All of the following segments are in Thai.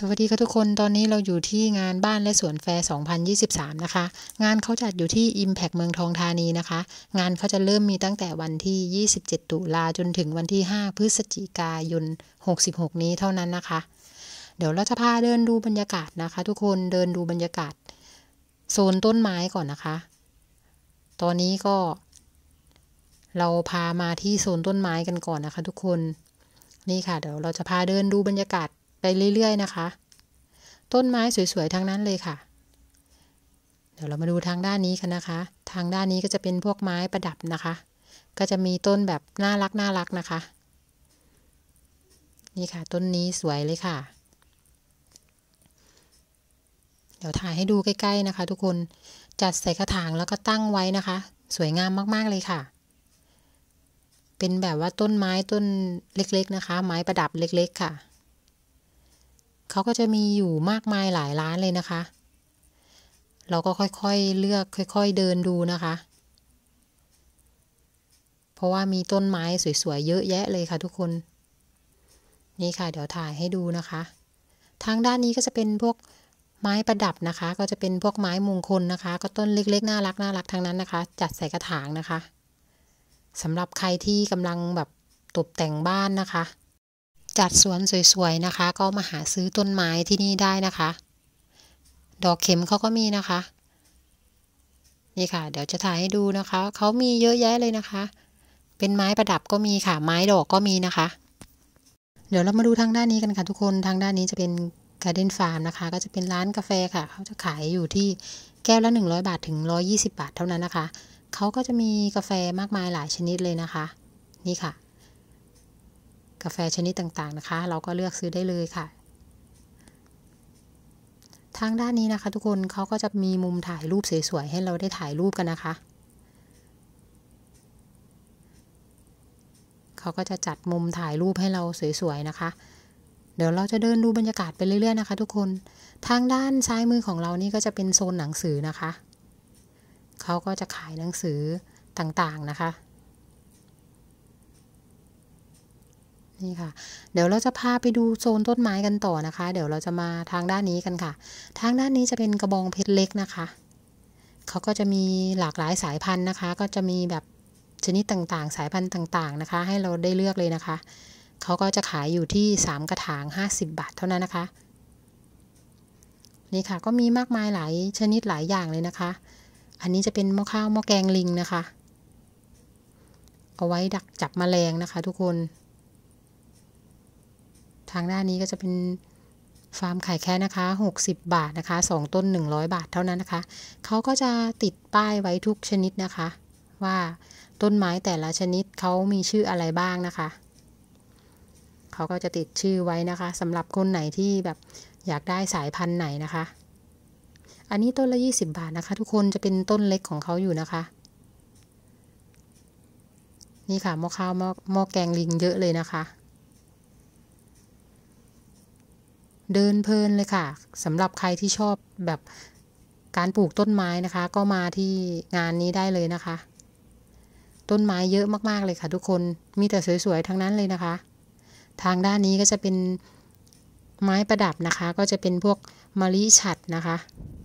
สวัสดีค่ะทุกคนตอนนี้เราอยู่ที่งานบ้านและสวนแฟร์2023 นะคะ งานเขาจัดอยู่ที่ Impact เมืองทองธานีนะคะ งานเขาจะเริ่มมีตั้งแต่วันที่ 27ตุลาจนถึงวันที่5พฤศจิกายน 66 นี้เท่านั้นนะคะ เดี๋ยวเราจะพาเดินดูบรรยากาศนะคะ ทุกคน เดินดูบรรยากาศ โซนต้นไม้ก่อนนะคะ ตอนนี้ก็ เราพามาที่โซนต้นไม้กันก่อนนะคะ ทุกคน นี่ค่ะ เดี๋ยวเราจะพาเดินดูบรรยากาศไปเรื่อยๆนะคะ ต้นไม้สวย ๆทั้งนั้นเลยค่ะ เดี๋ยวเรามาดูทางด้านนี้กันนะคะ ทางด้านนี้ก็จะเป็นพวกไม้ประดับนะคะ ก็จะมีต้นแบบ น่ารักน่ารักนะคะ นี่ค่ะต้นนี้สวยเลยค่ะ เดี๋ยวถ่ายให้ดูใกล้ ๆนะคะ ทุกคน จัดใส่กระถางแล้วก็ตั้งไว้นะคะ สวยงามมากๆเลยค่ะ เป็นแบบว่าต้นไม้ต้นเล็กๆนะคะ ไม้ประดับเล็กๆ ค่ะเขาก็จะมีอยู่มากมายหลายร้านเลยนะคะ เราก็ค่อย ๆ เลือกค่อย ๆเดินดูนะคะ เพราะว่ามีต้นไม้สวย ๆ เยอะแยะเลยค่ะ ทุกคน นี่ค่ะ เดี๋ยวถ่ายให้ดูนะคะ ทางด้านนี้ก็จะเป็นพวกไม้ประดับนะคะ ก็จะเป็นพวกไม้มงคลนะคะ ก็ต้นเล็กๆน่ารักน่ารักทางนั้นนะคะ จัดใส่กระถางนะคะ สำหรับใครที่กำลังแบบตกแต่งบ้านนะคะจัดสวนสวยๆนะคะ ก็มาหาซื้อต้นไม้ที่นี่ได้นะคะ ดอกเข็มเขาก็มีนะคะ นี่ค่ะ เดี๋ยวจะถ่ายให้ดูนะคะเขามีเยอะแยะเลยนะคะ เป็นไม้ประดับก็มีค่ะ ไม้ดอกก็มีนะคะ เดี๋ยวเรามาดูทางด้านนี้กันค่ะทุกคนทางด้านนี้จะเป็นการ์เด้นฟาร์มนะคะ ก็จะเป็นร้านกาแฟค่ะ เขาจะขายอยู่ที่แก้วละ 100 บาทถึง 120 บาทเท่านั้นนะคะ เขาก็จะมีกาแฟมากมายหลายชนิดเลยนะคะ นี่ค่ะกาแฟชนิดต่างๆนะคะ เราก็เลือกซื้อได้เลยค่ะ ทางด้านนี้นะคะทุกคนเขาก็จะมีมุมถ่ายรูปสวยๆให้เราได้ถ่ายรูปกันนะคะเขาก็จะจัดมุมถ่ายรูปให้เราสวยๆนะคะ เดี๋ยวเราจะเดินดูบรรยากาศไปเรื่อยๆนะคะทุกคนทางด้านซ้ายมือของเรานี่ก็จะเป็นโซนหนังสือนะคะเขาก็จะขายหนังสือต่างๆนะคะนี่ค่ะ เดี๋ยวเราจะพาไปดูโซนต้นไม้กันต่อนะคะ เดี๋ยวเราจะมาทางด้านนี้กันค่ะ ทางด้านนี้จะเป็นกระบองเพชรเล็กนะคะ เขาก็จะมีหลากหลายสายพันธุ์นะคะ ก็จะมีแบบชนิดต่างๆ สายพันธุ์ต่าง ๆ นะคะ ให้เราได้เลือกเลยนะคะ เขาก็จะขายอยู่ที่ 3 กระถาง 50 บาทเท่านั้นนะคะ นี่ค่ะ ก็มีมากมายหลายชนิดหลายอย่างเลยนะคะ อันนี้จะเป็นหม้อข้าวหม้อแกงลิงนะคะ เอาไว้ดักจับมแมลงนะคะทุกคนทางด้านนี้ก็จะเป็นฟาร์มไข่แค่นะคะ 60 บาทนะคะ 2 ต้น 100 บาทเท่านั้นนะคะ เขาก็จะติดป้ายไว้ทุกชนิดนะคะ ว่าต้นไม้แต่ละชนิดเขามีชื่ออะไรบ้างนะคะ เขาก็จะติดชื่อไว้นะคะสำหรับคนไหนที่แบบอยากได้สายพันธุ์ไหนนะคะ อันนี้ต้นละ20 บาทนะคะ ทุกคนจะเป็นต้นเล็กของเขาอยู่นะคะ นี่ค่ะหม้อข้าวหม้อแกงลิง เยอะเลยนะคะเดินเพลินเลยค่ะสำหรับใครที่ชอบแบบการปลูกต้นไม้นะคะ ก็มาที่งานนี้ได้เลยนะคะ ต้นไม้เยอะมากๆเลยค่ะทุกคนมีแต่สวยๆทั้งนั้นเลยนะคะ ทางด้านนี้ก็จะเป็นไม้ประดับนะคะ ก็จะเป็นพวกมะลิฉัดนะคะ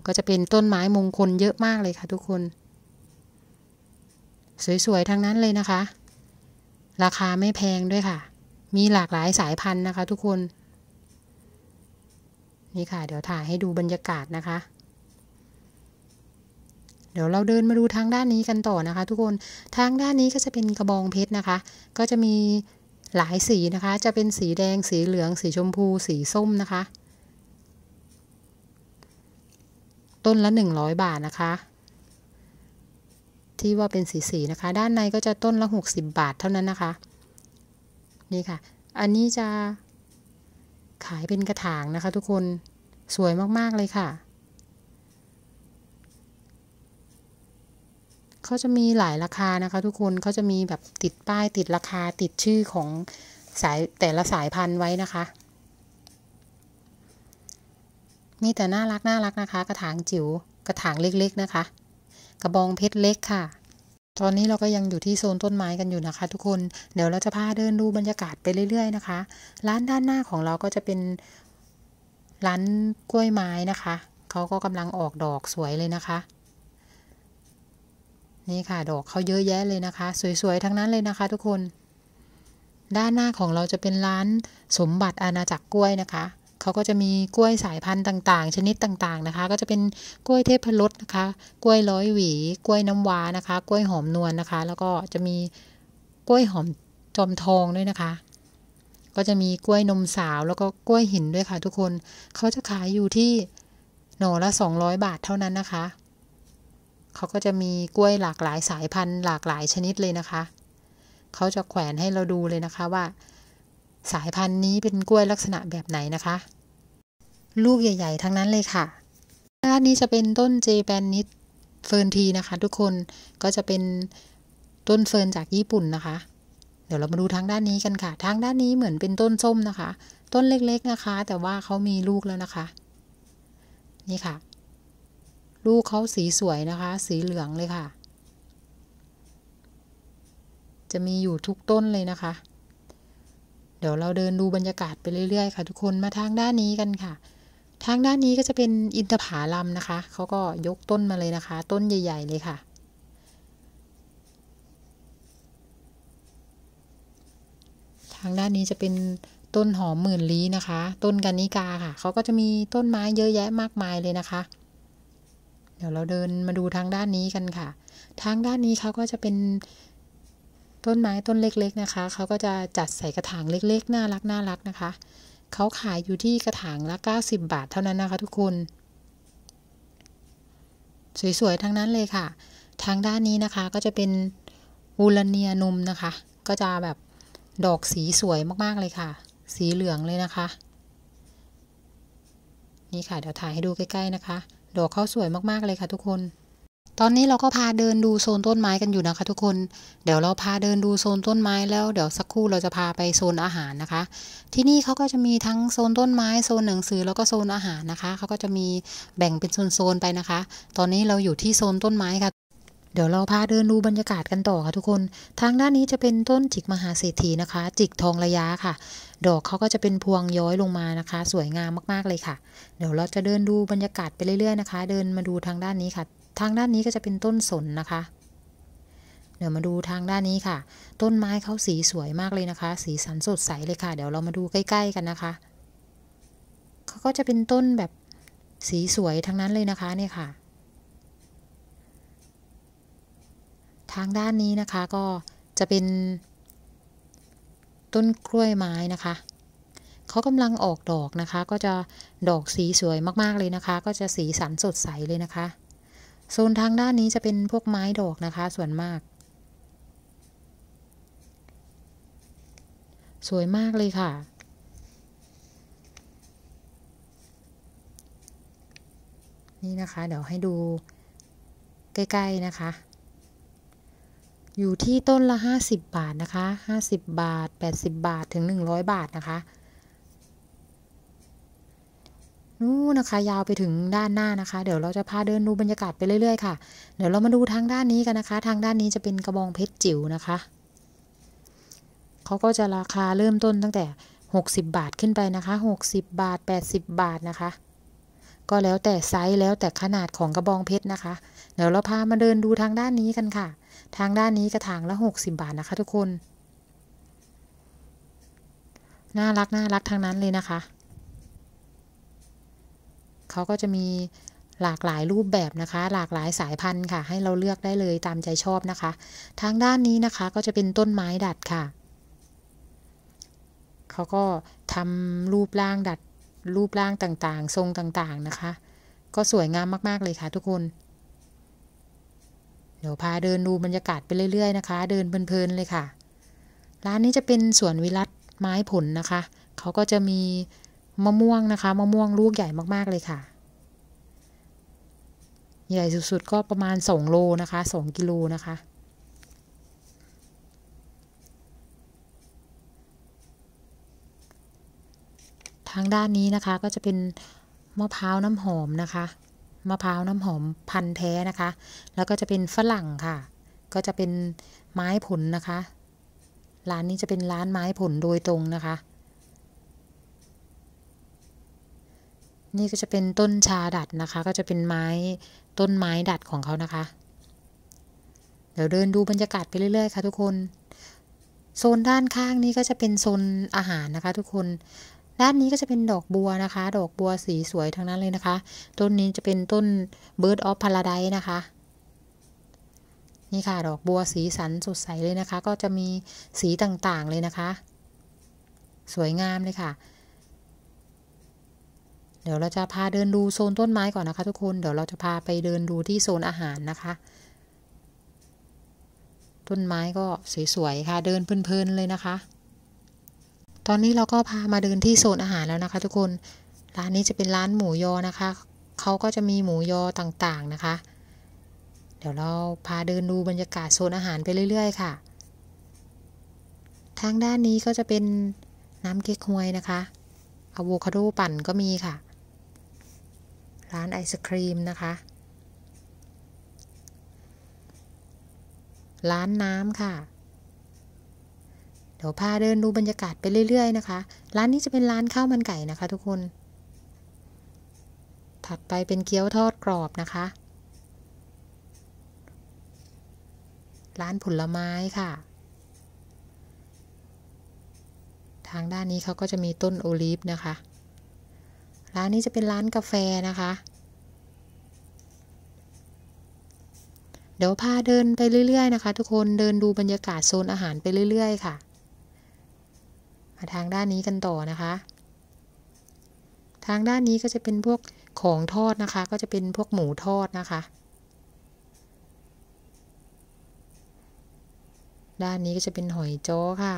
ก็จะเป็นต้นไม้มงคลเยอะมากเลยค่ะทุกคน สวย ๆทั้งนั้นเลยนะคะ ราคาไม่แพงด้วยค่ะ มีหลากหลายสายพันธุ์นะคะทุกคนนี่ค่ะเดี๋ยวถ่ายให้ดูบรรยากาศนะคะ เดี๋ยวเราเดินมาดูทางด้านนี้กันต่อนะคะทุกคนทางด้านนี้ก็จะเป็นกระบองเพชรนะคะ ก็จะมีหลายสีนะคะจะเป็นสีแดงสีเหลืองสีชมพู สีส้มนะคะ ต้นละหนึ่งร้อยบาทนะคะ ที่ว่าเป็นสีสีนะคะ ด้านในก็จะต้นละหกสิบบาทเท่านั้นนะคะนี่ค่ะอันนี้จะขายเป็นกระถางนะคะ ทุกคนสวยมาก ๆ เลยค่ะเขาจะมีหลายราคานะคะ ทุกคนเขาจะมีแบบติดป้ายติดราคาติดชื่อของสายแต่ละสายพันธุ์ไว้นะคะนี่แต่น่ารักน่ารักนะคะ กระถางจิ๋ว กระถางเล็กๆนะคะ กระบองเพชรเล็กค่ะ ตอนนี้เราก็ยังอยู่ที่โซนต้นไม้กันอยู่นะคะ ทุกคน เดี๋ยวเราจะพาเดินดูบรรยากาศไปเรื่อย ๆนะคะ ร้านด้านหน้าของเราก็จะเป็นร้านกล้วยไม้นะคะ เขาก็กำลังออกดอกสวยเลยนะคะ นี่ค่ะ ดอกเขาเยอะแยะเลยนะคะ สวยๆ ทั้งนั้นเลยนะคะ ทุกคน ด้านหน้าของเราจะเป็นร้านสมบัติอาณาจักรกล้วยนะคะ เขาก็จะมีกล้วยสายพันธุ์ต่างๆ ชนิดต่างๆนะคะ ก็จะเป็นกล้วยเทพรสนะคะ กล้วยร้อยหวี กล้วยน้ำว้านะคะ กล้วยหอมนวลนนะคะ แล้วก็จะมีกล้วยหอมจอมทองด้วยนะคะก็จะมีกล้วยนมสาวแล้วก็กล้วยหินด้วยค่ะ ทุกคนเขาจะขายอยู่ที่หน่อละ200บาทเท่านั้นนะคะ เขาก็จะมีกล้วยหลากหลายสายพันธุ์หลากหลายชนิดเลยนะคะ เขาจะแขวนให้เราดูเลยนะคะว่า สายพันธุ์นี้เป็นกล้วยลักษณะแบบไหนนะคะ ลูกใหญ่ ๆทั้งนั้นเลยค่ะด้านนี้จะเป็นต้นเจแปนนิดเฟิร์นทีนะคะทุกคน ก็จะเป็นต้นเฟิร์นจากญี่ปุ่นนะคะเดี๋ยวเรามาดูทางด้านนี้กันค่ะ ทางด้านนี้เหมือนเป็นต้นส้มนะคะ ต้นเล็กๆนะคะ แต่ว่าเขามีลูกแล้วนะคะ นี่ค่ะ ลูกเขาสีสวยนะคะ สีเหลืองเลยค่ะ จะมีอยู่ทุกต้นเลยนะคะ เดี๋ยวเราเดินดูบรรยากาศไปเรื่อยๆค่ะ ทุกคน มาทางด้านนี้กันค่ะ ทางด้านนี้ก็จะเป็นอินทผลัมนะคะ เขาก็ยกต้นมาเลยนะคะ ต้นใหญ่ ๆ เลยค่ะทางด้านนี้จะเป็นต้นหอมหมื่นลี้นะคะ ต้นกันนิกาค่ะ เขาก็จะมีต้นไม้เยอะแยะมากมายเลยนะคะ เดี๋ยวเราเดินมาดูทางด้านนี้กันค่ะ ทางด้านนี้เขาก็จะเป็นต้นไม้ต้นเล็กๆนะคะ เขาก็จะจัดใส่กระถางเล็กๆน่ารักน่ารักนะคะ เขาขายอยู่ที่กระถางละ90 บาท เท่านั้นนะคะทุกคน สวยๆทั้งนั้นเลยค่ะ ทางด้านนี้นะคะก็จะเป็นวูลเนียนมนะคะ ก็จะแบบดอกสีสวยมากๆเลยค่ะ สีเหลืองเลยนะคะ นี่ค่ะเดี๋ยวถ่ายให้ดูใกล้ ๆนะคะ ดอกเขาสวยมากๆเลยค่ะทุกคน ตอนนี้เราก็พาเดินดูโซนต้นไม้กันอยู่นะคะทุกคน เดี๋ยวเราพาเดินดูโซนต้นไม้แล้วเดี๋ยวสักครู่เราจะพาไปโซนอาหารนะคะ ที่นี่เขาก็จะมีทั้งโซนต้นไม้โซนหนังสือแล้วก็โซนอาหารนะคะเขาก็จะมีแบ่งเป็นโซนๆไปนะคะ ตอนนี้เราอยู่ที่โซนต้นไม้ค่ะเดี๋ยวเราพาเดินดูบรรยากาศกันต่อค่ะทุกคน ทางด้านนี้จะเป็นต้นจิกมหาเศรษฐีนะคะ จิกทองระยะค่ะ ดอกเขาก็จะเป็นพวงย้อยลงมานะคะ สวยงามมากๆเลยค่ะ เดี๋ยวเราจะเดินดูบรรยากาศไปเรื่อยๆนะคะ เดินมาดูทางด้านนี้ค่ะ ทางด้านนี้ก็จะเป็นต้นสนนะคะ เดี๋ยวมาดูทางด้านนี้ค่ะ ต้นไม้เขาสีสวยมากเลยนะคะ สีสันสดใสเลยค่ะ เดี๋ยวเรามาดูใกล้ๆกันนะคะเขาก็จะเป็นต้นแบบสีสวยทั้งนั้นเลยนะคะเนี่ยค่ะทางด้านนี้นะคะก็จะเป็น ต้นกล้วยไม้นะคะ เขากำลังออกดอกนะคะก็จะดอกสีสวยมากๆเลยนะคะ ก็จะสีสันสดใสเลยนะคะโซนทางด้านนี้จะเป็นพวกไม้ดอกนะคะ ส่วนมาก สวยมากเลยค่ะ นี่นะคะ เดี๋ยวให้ดูใกล้ๆนะคะอยู่ที่ต้นละ 50 บาทนะคะ 50 บาท 80 บาทถึง 100 บาทนะคะ นู้นะคะยาวไปถึงด้านหน้านะคะ เดี๋ยวเรา จะ พา เดินดูบรรยากาศไปเรื่อยๆค่ะ เดี๋ยวเรามาดูทางด้านนี้กันนะคะ ทางด้านนี้จะเป็นกระบองเพชรจิ๋วนะคะ เขาก็จะราคาเริ่มต้นตั้งแต่ 60 บาทขึ้นไปนะคะ 60 บาท 80 บาทนะคะก็แล้วแต่ไซส์แล้วแต่ขนาดของกระบองเพชรนะคะ เดี๋ยวเราพามาเดินดูทางด้านนี้กันค่ะ ทางด้านนี้กระถางละ60บาทนะคะทุกคน น่ารักน่ารักทางนั้นเลยนะคะ เขาก็จะมีหลากหลายรูปแบบนะคะ หลากหลายสายพันธุ์ค่ะ ให้เราเลือกได้เลยตามใจชอบนะคะ ทางด้านนี้นะคะก็จะเป็นต้นไม้ดัดค่ะ เขาก็ทำรูปร่างดัดรูปร่างต่างๆ ทรงต่างๆ นะคะ ก็สวยงามมากๆ เลยค่ะทุกคน เดี๋ยวพาเดินดูบรรยากาศไปเรื่อยๆ นะคะ เดินเพลินๆ เลยค่ะ ร้านนี้จะเป็นสวนวิรัตไม้ผลนะคะ เขาก็จะมีมะม่วงนะคะ มะม่วงลูกใหญ่มากๆ เลยค่ะ ใหญ่สุด ๆ ก็ประมาณ2โลนะคะ2กิโลนะคะทางด้านนี้นะคะก็จะเป็นมะพร้าวน้ำหอมนะคะ มะพร้าวน้ำหอมพันแท้นะคะ แล้วก็จะเป็นฝรั่งค่ะ ก็จะเป็นไม้ผลนะคะ ร้านนี้จะเป็นร้านไม้ผลโดยตรงนะคะ นี่ก็จะเป็นต้นชาดัดนะคะ ก็จะเป็นไม้ต้นไม้ดัดของเขานะคะ เดี๋ยวเดินดูบรรยากาศไปเรื่อย ๆค่ะ ทุกคน โซนด้านข้างนี้ก็จะเป็นโซนอาหารนะคะทุกคนด้านนี้ก็จะเป็นดอกบัวนะคะ ดอกบัวสีสวยทั้งนั้นเลยนะคะ ต้นนี้จะเป็นต้น Bird of Paradise นะคะ นี่ค่ะ ดอกบัวสีสันสดใสเลยนะคะ ก็จะมีสีต่างๆเลยนะคะ สวยงามเลยค่ะ เดี๋ยวเราจะพาเดินดูโซนต้นไม้ก่อนนะคะทุกคน เดี๋ยวเราจะพาไปเดินดูที่โซนอาหารนะคะ ต้นไม้ก็สวยๆค่ะ เดินเพลิน ๆเลยนะคะตอนนี้เราก็พามาเดินที่โซนอาหารแล้วนะคะทุกคน ร้านนี้จะเป็นร้านหมูยอนะคะ เขาก็จะมีหมูยอต่างๆนะคะ เดี๋ยวเราพาเดินดูบรรยากาศโซนอาหารไปเรื่อย ๆ ค่ะ ทางด้านนี้ก็จะเป็นน้ำเก๊กฮวยนะคะ อะโวคาโดปั่นก็มีค่ะ ร้านไอศครีมนะคะ ร้านน้ำค่ะเดี๋ยวพาเดินดูบรรยากาศไปเรื่อยๆนะคะ ร้านนี้จะเป็นร้านข้าวมันไก่นะคะ ทุกคน ถัดไปเป็นเกี๊ยวทอดกรอบนะคะ ร้านผลไม้ค่ะ ทางด้านนี้เขาก็จะมีต้นโอลิฟนะคะ ร้านนี้จะเป็นร้านกาแฟนะคะ เดี๋ยวพาเดินไปเรื่อย ๆ นะคะทุกคน เดินดูบรรยากาศ โซนอาหารไปเรื่อย ๆ ค่ะาทางด้านนี้กันต่อนะคะ ทางด้านนี้ก็จะเป็นพวกของทอดนะคะ ก็จะเป็นพวกหมูทอดนะคะ ด้านนี้ก็จะเป็นหอยจ้อค่ะ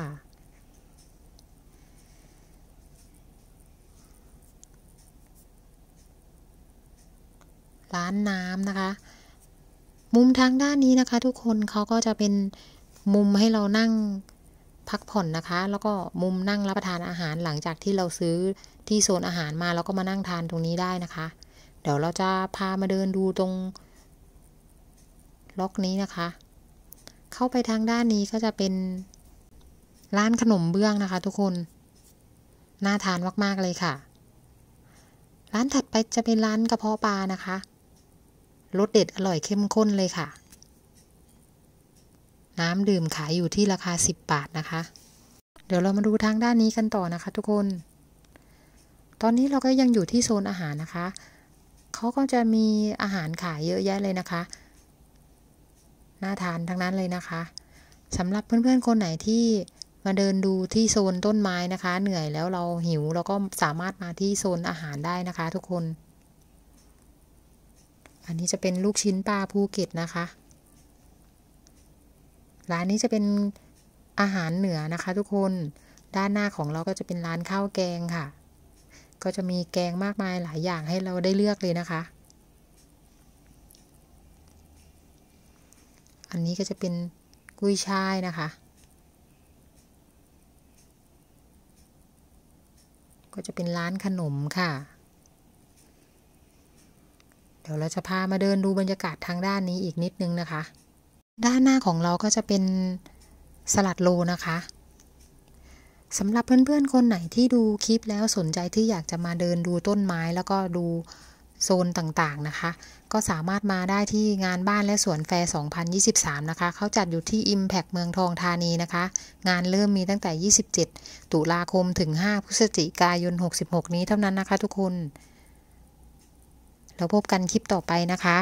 ร้านน้ำนะคะ มุมทางด้านนี้นะคะทุกคนเขาก็จะเป็นมุมให้เรานั่งพักผ่อนนะคะแล้วก็มุมนั่งรับประทานอาหารหลังจากที่เราซื้อที่โซนอาหารมาแล้วก็มานั่งทานตรงนี้ได้นะคะ เดี๋ยวเราจะพามาเดินดูตรง ล็อกนี้นะคะ เข้าไปทางด้านนี้ก็จะเป็นร้านขนมเบื้องนะคะทุกคนน่าทานมากๆ เลยค่ะ ร้านถัดไปจะเป็นร้านกระเพาะปลานะคะ รสเด็ดอร่อยเข้มข้นเลยค่ะน้ำดื่มขายอยู่ที่ราคา 10บาทนะคะ เดี๋ยวเรามาดูทางด้านนี้กันต่อนะคะทุกคน ตอนนี้เราก็ยังอยู่ที่โซนอาหารนะคะ เขาก็จะมีอาหารขายเยอะแยะเลยนะคะ น่าทานทั้งนั้นเลยนะคะ สำหรับเพื่อนๆ คนไหนที่มาเดินดูที่โซนต้นไม้นะคะ เหนื่อยแล้วเราหิว เราก็สามารถมาที่โซนอาหารได้นะคะ ทุกคน อันนี้จะเป็นลูกชิ้นปลาภูเก็ตนะคะร้านนี้จะเป็นอาหารเหนือนะคะทุกคน ด้านหน้าของเราก็จะเป็นร้านข้าวแกงค่ะ ก็จะมีแกงมากมายหลายอย่างให้เราได้เลือกเลยนะคะ อันนี้ก็จะเป็นกุ้ยช่ายนะคะ ก็จะเป็นร้านขนมค่ะ เดี๋ยวเราจะพามาเดินดูบรรยากาศทางด้านนี้อีกนิดนึงนะคะด้านหน้าของเราก็จะเป็นสลัดโลนะคะ สำหรับเพื่อนๆคนไหนที่ดูคลิปแล้วสนใจที่อยากจะมาเดินดูต้นไม้แล้วก็ดูโซนต่างๆนะคะ ก็สามารถมาได้ที่งานบ้านและสวนแฟร์2023 นะคะเขาจัดอยู่ที่ Impact เมืองทองธานีนะคะ งานเริ่มมีตั้งแต่ 27 ตุลาคมถึง 5พฤศจิกายน 66 นี้เท่านั้นนะคะทุกคนแล้วพบกันคลิปต่อไปนะคะ